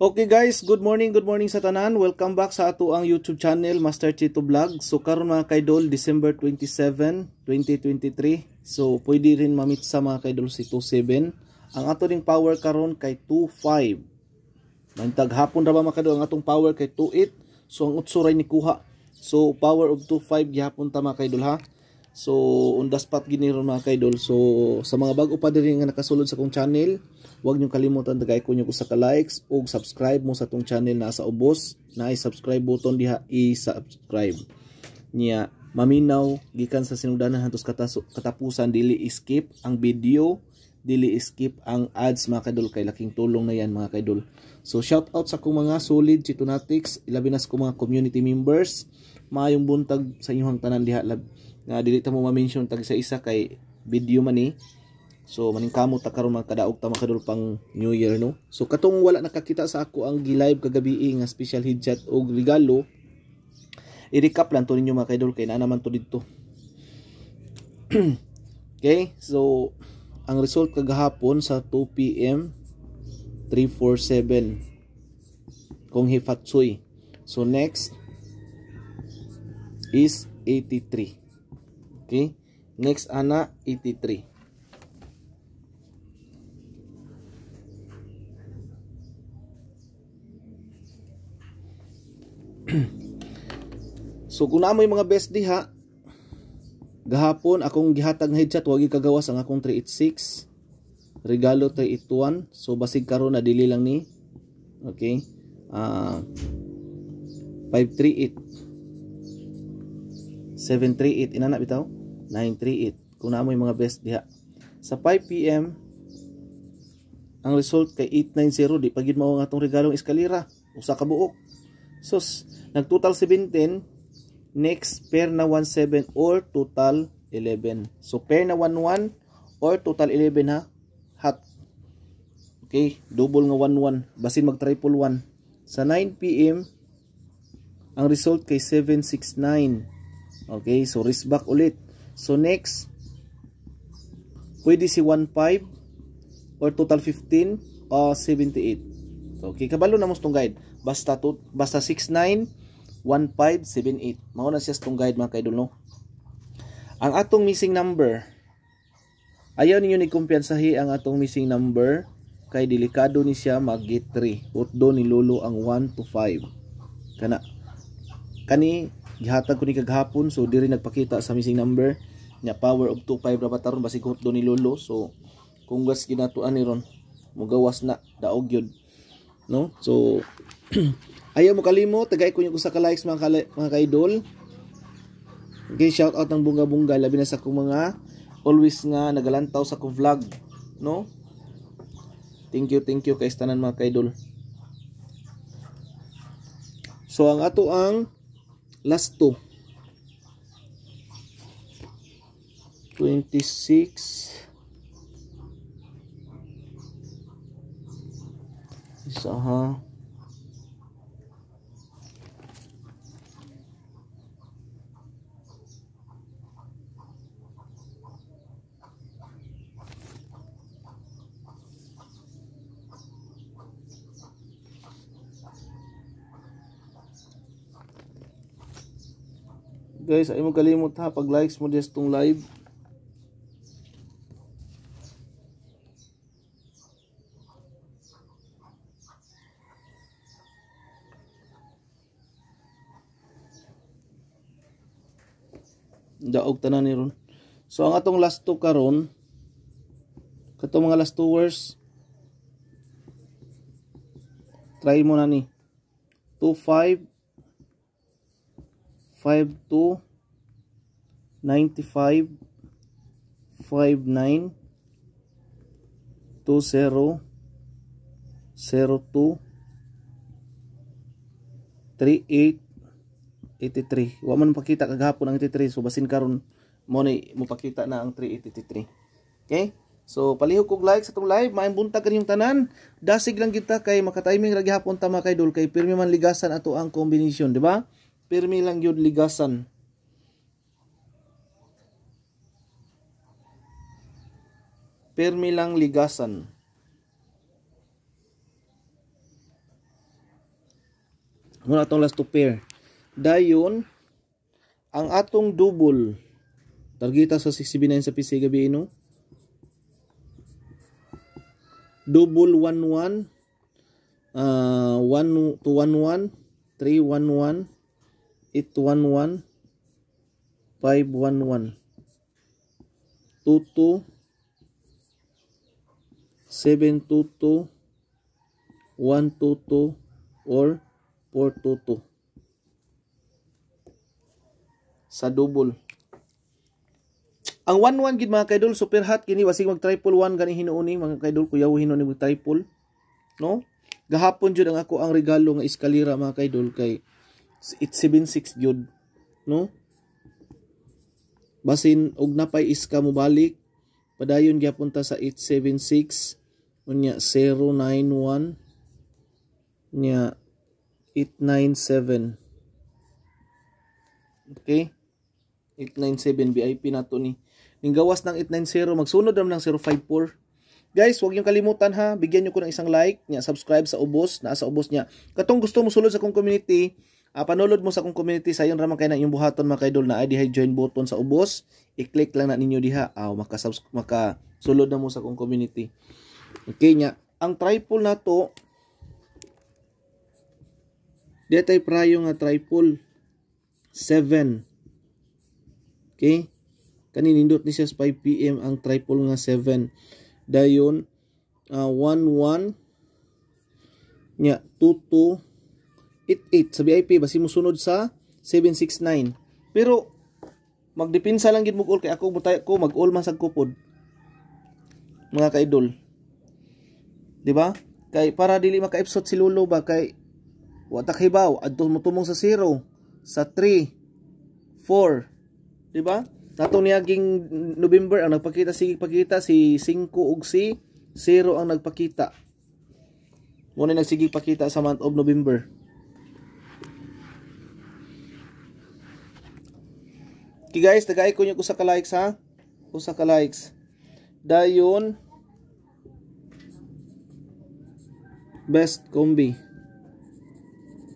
Okay guys, good morning, good morning sa tanan. Welcome back sa ato ang YouTube channel Master Chito Vlog. So karon mga kaidol, December 27, 2023. So pwede rin mamit sa mga kaidol si 27. Ang ato ding power karon kay 25. Nantag hapon ra ba mga kaidol ang atong power kay 28. So ang utsuray ni kuha. So power of 25 gihapon ta mga kaidol ha. So, on the spot giniron mga kaidol. So, sa mga bago pa din nga nakasulod sa kong channel, huwag niyong kalimutan tagay ko niyo ko sa ka-likes o subscribe mo sa tong channel na sa ubos na i-subscribe button diha i-subscribe niya. Maminaw, gikan sa sinugdanan hantos katapusan, dili skip ang video, dili skip ang ads mga kaidol. Kay laking tulong na yan mga kaidol. So, shout out sa kong mga solid chitonatics, ilabi na sa kong mga community members. Maayong buntag sa inyong tanan diha. Lab nga dili ta mo ma-mention tag sa isa kay video man ni so maning kamo ta karon magkadaog ta makadul pang new year no so katong wala nakakita sa ako ang gi-live kagabi eh, nga special headshot og regalo i-recap lang to ninyo mga kaidol kay na naman to didto okay so ang result kagahapon sa 2 pm 347 kung hifatsoy so next is 83 Okay? Next ana 83. so kung naamoy mga bestie ha. gahapon akong gihatag na headshot wagi kagawas ang akong 386 regalo tay 381 so basig karon na dili lang ni okay uh, 538 738 inana bitaw 938 kung naamoy mga best diha sa 5 pm ang result kay 890 di pagid mao nga atong regalong eskalera usa ka buok So, nagtotal 17 next pair na 17 or total 11 so pair na 11 or total 11 ha hot okay double nga 11 basin mag triple 1 sa 9 pm ang result kay 769 okay so risk back ulit So next, pwede si 1.5 or total 15 o 78. So okay, kabalo na mo itong guide. Basta, to, basta 6.9, 1.5, 7.8. Mauna siya itong guide mga kaidol no. Ang atong missing number, ayaw ninyo ni kumpiyansahi ang atong missing number kay delikado ni siya mag get 3. Utdo ni lolo ang 1 to 5. Kana. Kani gihatag ko ni kagahapon so diri nagpakita sa missing number nya power of 25 ra bataron basi kuhot do ni lolo so kung gas ginatuan ni ron mugawas na daog yun no so ayaw mo kalimo tagay ko yung sa ka likes mga, ka mga ka-idol okay shout out ng bunga bunga labi na sa kong mga always nga nagalantaw sa kong vlog no thank you thank you kay tanan mga ka-idol so ang ato ang last 2 26 isa ha guys ay magalimot ha pag likes mo destong live daog tanan ni ron so ang atong last two karon kato mga last two words try mo na ni 25 52 95 59 20 02 38 83 wa man pakita kagapon ang 83 so basin karon mo ni mo pakita na ang 3883 okay So palihog kog like sa tong live, maayong buntag kaninyong tanan. Dasig lang kita kay makatiming ra gihapon tama kay dol kay pirmi man ligasan ato ang combination, di ba? Pirmi lang yun ligasan. pirmi lang ligasan. Muna atong last to pair. Dayon, ang atong double, targeta sa 69 sa PC gabi ino. Double 1-1, uh, 1 to 1-1, 3-1-1, 8-1-1, 5-1-1, 2-2, 722, 122, or 422. Sa double. Ang 11 gid mga kaidol super hot kini wasig mag triple 1 gani hinuoni mga kaidol kuyaw hinuoni mag triple no gahapon jud ang ako ang regalo nga eskalera mga kaidol kay it's 76 jud no basin og napay iska mo balik padayon gyapon ta sa 876 unya 091 nya 897 okay 897 VIP nato ni ning gawas ng 890 magsunod ram ng 054 Guys, huwag niyong kalimutan ha. Bigyan niyo ko ng isang like, nya subscribe sa ubos, na sa ubos niya. Katong gusto mo sulod sa kong community, uh, ah, panulod mo sa kong community sayon ra man kay na inyong buhaton mga kaidol na ID join button sa ubos. I-click lang na ninyo diha. Aw, ah, maka maka sulod na mo sa kong community. Okay nya. Ang triple na to, di tayo prayo nga triple 7. Okay? Kaninindot ni siya 5 p.m. ang triple nga 7. Dayon, 11 nya, 2-2, Sa VIP basi mo sunod sa 769. Pero, magdipinsa lang gid mo kay ako, ko mag-all man sa kupod. Mga kaidol. 'di ba? Kay para dili makaipsot si Lolo ba kay watak hibaw adto mo tumong sa 0, sa 3, 4, 'di ba? Nato niya ging November ang nagpakita si pagkita si 5 ug si 0 ang nagpakita. Mo na nagsige pakita sa month of November. Okay guys, tagay ko nyo usa ka likes ha. Usa ka likes. Dayon best combi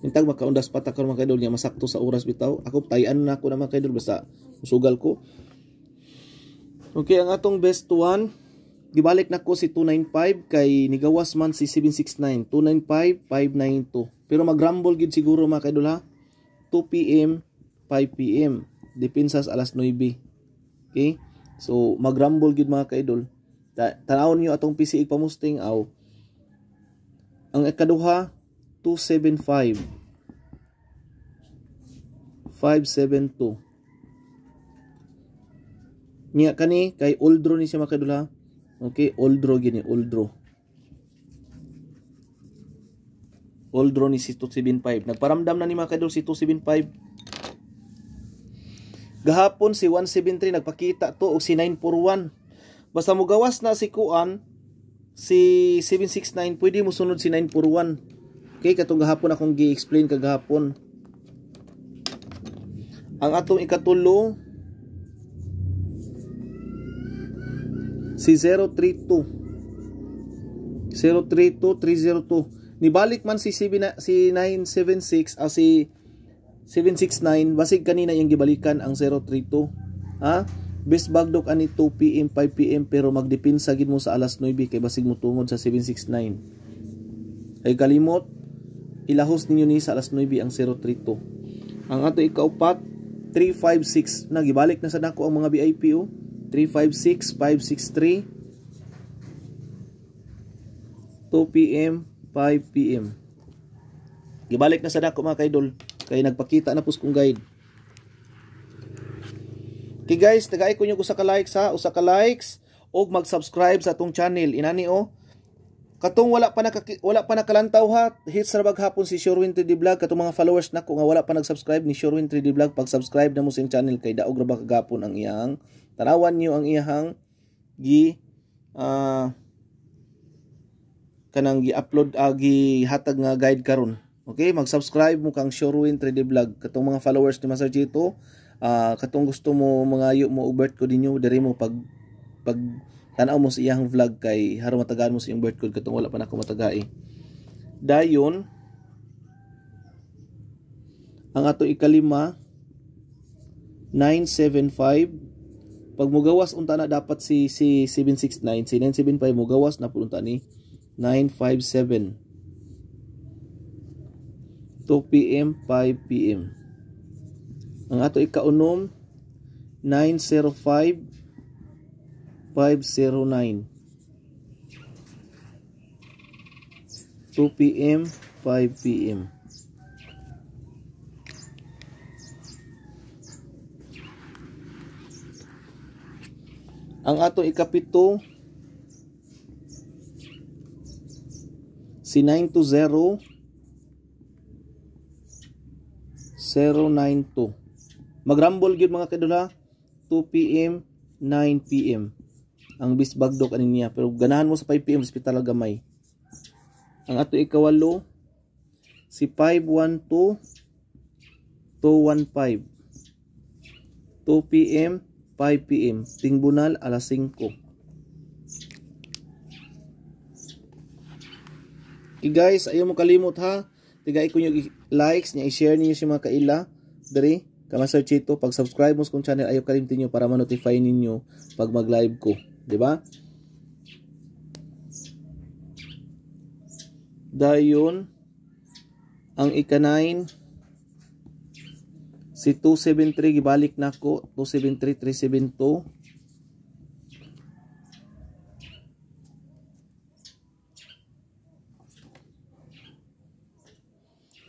Mintag makaundas patak ko mga kaidol niya masakto sa oras bitaw. Ako tayan na ako na mga kaidol basta usugal ko. Okay, ang atong best one gibalik na ko si 295 kay nigawas man si 769 295 592. Pero magrumble gid siguro mga kaidol ha. 2 PM 5 PM depensas alas 9. Okay? So magrumble gid mga kaidol. Ta tanawon niyo atong PCI pamusting aw ang ikaduha, 275. 572. Niya kani kay old Oldro ni siya makadula. Okay, old Oldro gini, Oldro. Oldro ni si 275. Nagparamdam na ni makadul si 275. Gahapon si 173 nagpakita to og si 941. Basta mo gawas na si Kuan si 769 pwede mo sunod si 941 okay katong gahapon akong gi-explain kagahapon ang atong ikatulo si 032 032302 nibalik man si 7, si 976 ah, si 769 basig kanina yung gibalikan ang 032 ha Best bagdok ani 2 PM 5 PM pero magdepensa gid mo sa alas 9 kay basig mo tungod sa 769. Ay kalimot ilahos ninyo ni sa alas 9 ang 032. Ang ato ikaupat 356 nagibalik na sa dako ang mga VIP oh. 356 563 2 PM 5 PM. Gibalik na sa dako mga kaidol kay nagpakita na pus kong guide. Okay guys, tagaay ko nyo usa ka likes ha, usa ka likes og mag-subscribe sa atong channel. Inani o. Oh. Katong wala pa nakaki, wala pa nakalantaw ha, hits na hapon si Sherwin 3D Vlog katong mga followers nako nga wala pa nag-subscribe ni Sherwin 3D Vlog, pag-subscribe na mo sa channel kay daog ra kagapon ang iyang tanawan niyo ang iyang gi uh, kanang gi-upload uh, ah, hatag nga guide karon. Okay, mag-subscribe mo kang Sherwin 3D Vlog katong mga followers ni Master Jito uh, ah, katong gusto mo mangayo mo ubert ko dinyo diri mo pag pag tanaw mo sa iyang vlog kay harang matagaan mo sa iyang birth code katong wala pa na ako dayon ang ato ikalima 975 pag mugawas unta na dapat si si 769 si 975 mugawas na pud unta ni 957 2 pm 5 pm ang ato ikaunom 905 509 2 p.m. 5 p.m. Ang ato ikapito si 920 092 Magrambol gyud mga kadula 2 PM 9 PM ang bisbagdok ani niya pero ganahan mo sa 5 PM hospital gamay. Ang ato ikawalo si 512 215 2 PM 5 PM tingbunal alas 5. Okay guys, ayaw mo kalimot ha. Tigay ko yung likes niya, i-share niyo sa mga kaila. Dari. Kama Sir Chito, pag subscribe mo sa kong channel, ayaw kalimtin nyo para ma-notify ninyo pag mag-live ko. ba? Diba? Dayon, ang ika-9, si 273, gibalik na ko, 273, 372.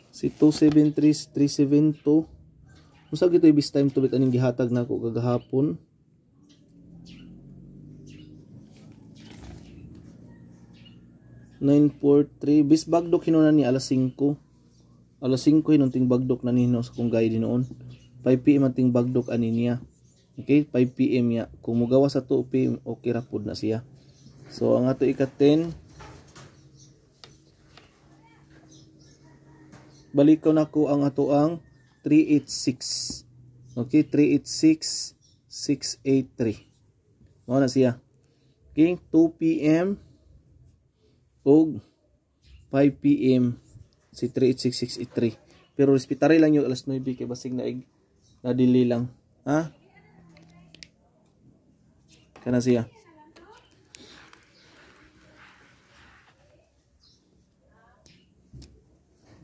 Si 273, 372. Musa gito ibis time tulit aning gihatag nako na kagahapon. Nine, four, three. Bis bagdok hinunan ni alas 5. Alas 5 hinunting bagdok na nino sa kong guide noon. 5 p.m. ang ting bagdok ani Okay, 5 p.m. ya. Kung mugawa sa 2 p.m., okay ra pud na siya. So ang ato ika-10 Balikaw nako ang ato ang 386. Okay, 386, 683. Mo na siya. Okay, 2 p.m. og 5 p.m. si 386683. Pero respetare lang yung alas 9 kay basig na ig na delay lang. Ha? Kana siya.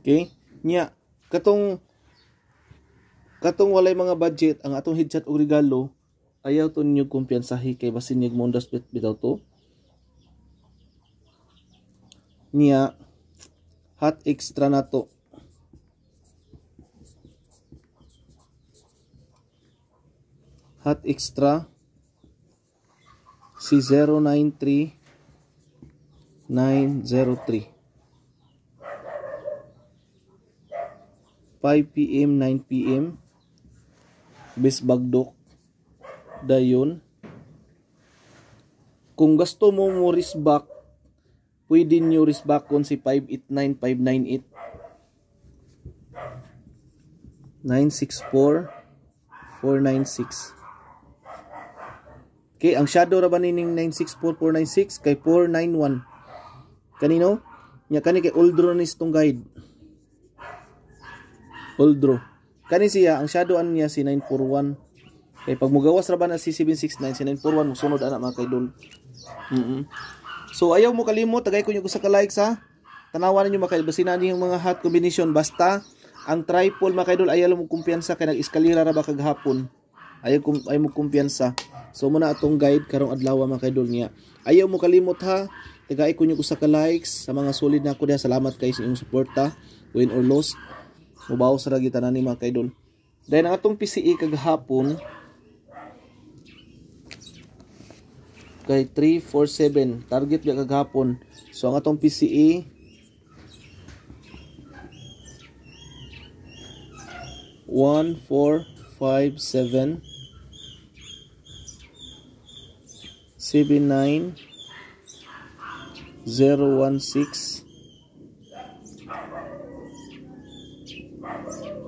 Okay? Nya, katong Katong walay mga budget, ang atong headshot og regalo, ayaw to ninyo kumpiyansahi kay basin yung mundas bit bitaw to. Niya, hot extra na to. Hot extra si 903 5 p.m. 9 p.m. Bisbagdok dayon kung gusto mo mo risbak pwede nyo risbak kon si 589598 964 496 Okay, ang shadow ra ba nining 964496 kay 491. Kanino? Nya kani kay Oldro ni tong guide. Oldro. Kani siya, ang shadow niya si 941. Kay eh, pag mugawas ra ba na si 769, si 941 musunod ana mga kaidol. Mm -hmm. So ayaw mo kalimot, tagay ko niyo sa ka-like sa tanawan niyo mga kaidol. Basinan niyo mga hot combination basta ang triple mga kaidol ayaw mo kumpiyansa kay nag-eskalera ra ba kag hapon. Ayaw, kum, ayaw mo kumpiyansa. So muna atong guide karong adlaw mga kaidol niya. Ayaw mo kalimot ha. Tagay ko niyo sa ka-likes sa mga solid na ko diha. Salamat kay sa inyong suporta, win or loss. Mubaw sa ragitan ni mga kaidol. Dahil ang atong PCE kagahapon kay 347 target niya kagahapon. So ang atong PCE one four five seven seven nine zero one six 2589 2589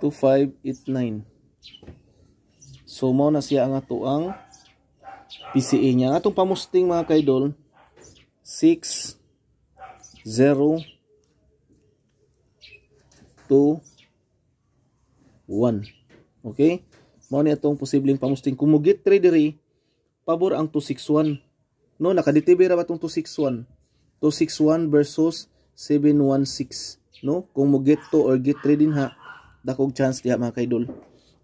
2589 So mao na siya ang atoang PCA niya. Ang atong pamusting mga kaidol 6 0 2 1 Okay? Mao ni atong posibleng pamusting kumugit trade tradery pabor ang 261. No nakaditibi ra ba tong 261? 261 versus 716, no? Kung mo to or get trade din ha, dakog chance diha mga kaidol.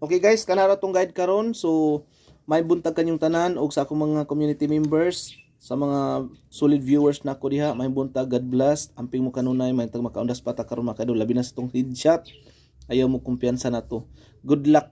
Okay guys, kanara tong guide karon. So may buntag kanyong tanan og sa akong mga community members, sa mga solid viewers na ko diha, may buntag God bless. Amping mo kanunay, may tag makaundas pata karon mga kaidol labi na sa tong headshot. Ayaw mo kumpiyansa na to. Good luck.